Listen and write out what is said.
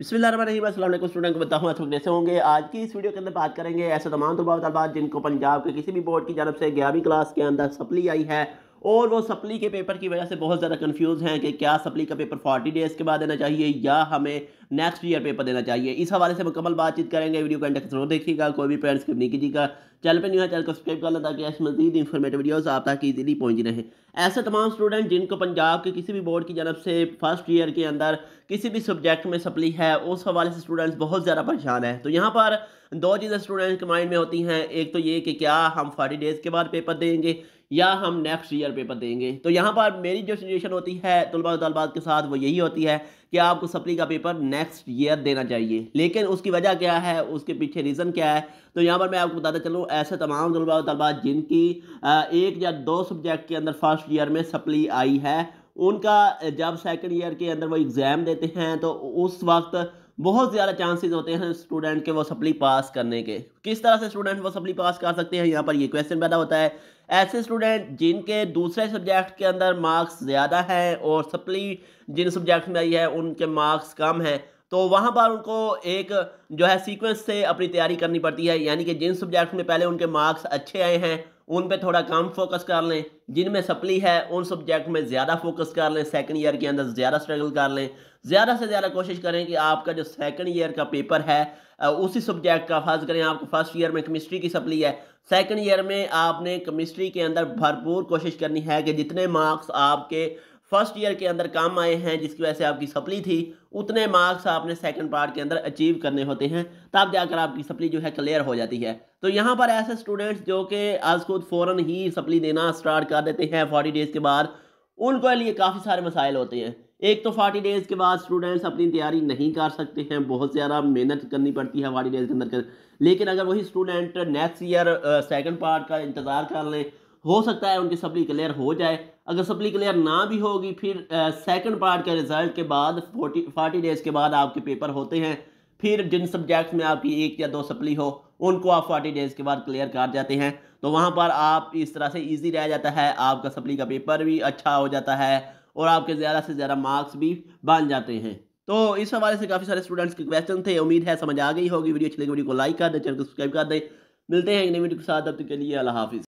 बिस्मिल्लाम student को बताऊँ अच्छे कैसे होंगे आज की इस वीडियो के अंदर बात करेंगे ऐसे तमाम तबाव तो तलबात जिनको पंजाब के किसी भी बोर्ड की जानब से ग्यारहवीं क्लास के अंदर सप्ली आई है और वो सप्ली के पेपर की वजह से बहुत ज़्यादा कन्फ्यूज़ हैं कि क्या सप्ली का पेपर फोर्टी डेज़ के बाद देना चाहिए या हमें नेक्स्ट ईयर पेपर देना चाहिए इस हवाले से मुकम्मल बातचीत करेंगे वीडियो का इंडेक्स जरूर देखिएगा कोई भी पेरेंट्स नहीं कीजिएगा चैनल पर नहीं है चैनल को सब्सक्राइब लें ताकि ऐसे मजीद इंफॉर्मेटिव वीडियोज़ आप तक ईजिली पहुंच रहे ऐसे तमाम स्टूडेंट जिनको पंजाब के किसी भी बोर्ड की जनब से फर्स्ट ईयर के अंदर किसी भी सब्जेक्ट में सप्ली है उस हवाले से स्टूडेंट्स बहुत ज़्यादा परेशान है तो यहाँ पर दो चीज़ें स्टूडेंट्स के माइंड में होती हैं एक तो ये कि क्या हम फोर्टी डेज़ के बाद पेपर देंगे या हम नेक्स्ट ईयर पेपर देंगे तो यहाँ पर मेरी जो सिचुएशन होती है तलबा तलबात के साथ वो यही होती है कि आपको सप्ली का पेपर नेक्स्ट ईयर देना चाहिए लेकिन उसकी वजह क्या है उसके पीछे रीज़न क्या है तो यहाँ पर मैं आपको बताता चलूँ ऐसे तमाम तलबा तलबा जिनकी एक या दो सब्जेक्ट के अंदर फर्स्ट ईयर में सप्ली आई है उनका जब सेकेंड ईयर के अंदर वो एग्ज़ाम देते हैं तो उस वक्त बहुत ज़्यादा चांसेस होते हैं स्टूडेंट के वो सप्ली पास करने के किस तरह से स्टूडेंट वो सप्ली पास कर सकते हैं यहाँ पर ये क्वेश्चन पैदा होता है ऐसे स्टूडेंट जिनके दूसरे सब्जेक्ट के अंदर मार्क्स ज़्यादा हैं और सप्ली जिन सब्जेक्ट में आई है उनके मार्क्स कम हैं तो वहाँ पर उनको एक जो है सीक्वेंस से अपनी तैयारी करनी पड़ती है यानी कि जिन सब्जेक्ट में पहले उनके मार्क्स अच्छे आए हैं उन पे थोड़ा कम फोकस कर लें जिनमें सप्ली है उन सब्जेक्ट में ज़्यादा फोकस कर लें सेकंड ईयर के अंदर ज़्यादा स्ट्रगल कर लें ज़्यादा से ज़्यादा कोशिश करें कि आपका जो सेकंड ईयर का पेपर है उसी सब्जेक्ट का फर्ज करें आपको फर्स्ट ईयर में केमिस्ट्री की सप्ली है सेकंड ईयर में आपने केमिस्ट्री के अंदर भरपूर कोशिश करनी है कि जितने मार्क्स आपके फर्स्ट ईयर के अंदर काम आए हैं जिसकी वजह से आपकी सप्ली थी उतने मार्क्स आपने सेकंड पार्ट के अंदर अचीव करने होते हैं तब जाकर आपकी सप्ली जो है क्लियर हो जाती है तो यहाँ पर ऐसे स्टूडेंट्स जो कि आज खुद फ़ौरन ही सप्ली देना स्टार्ट कर देते हैं फोर्टी डेज़ के बाद उनको लिए काफ़ी सारे मसाइल होते हैं एक तो फोर्टी डेज़ के बाद स्टूडेंट्स अपनी तैयारी नहीं कर सकते हैं बहुत ज़्यादा मेहनत करनी पड़ती है फोर्टी डेज़ के अंदर लेकिन अगर वही student next year second part का इंतज़ार कर लें हो सकता है उनकी सप्ली क्लियर हो जाए अगर सप्ली क्लियर ना भी होगी फिर सेकंड पार्ट के रिजल्ट के बाद फोर्टी फोर्टी डेज़ के बाद आपके पेपर होते हैं फिर जिन सब्जेक्ट्स में आपकी एक या दो सप्ली हो उनको आप फोर्टी डेज़ के बाद क्लियर कर जाते हैं तो वहाँ पर आप इस तरह से ईजी रह जाता है आपका सप्ली का पेपर भी अच्छा हो जाता है और आपके ज़्यादा से ज़्यादा मार्क्स भी बन जाते हैं तो इस हवाले से काफ़ी सारे स्टूडेंट्स के क्वेश्चन थे उम्मीद है समझ आ गई होगी वीडियो अच्छी लगी वीडियो को लाइक कर दें चैनल को सब्सक्राइब कर दें मिलते हैं नई वीडियो के साथ अब तक के लिए अल्लाह हाफिज़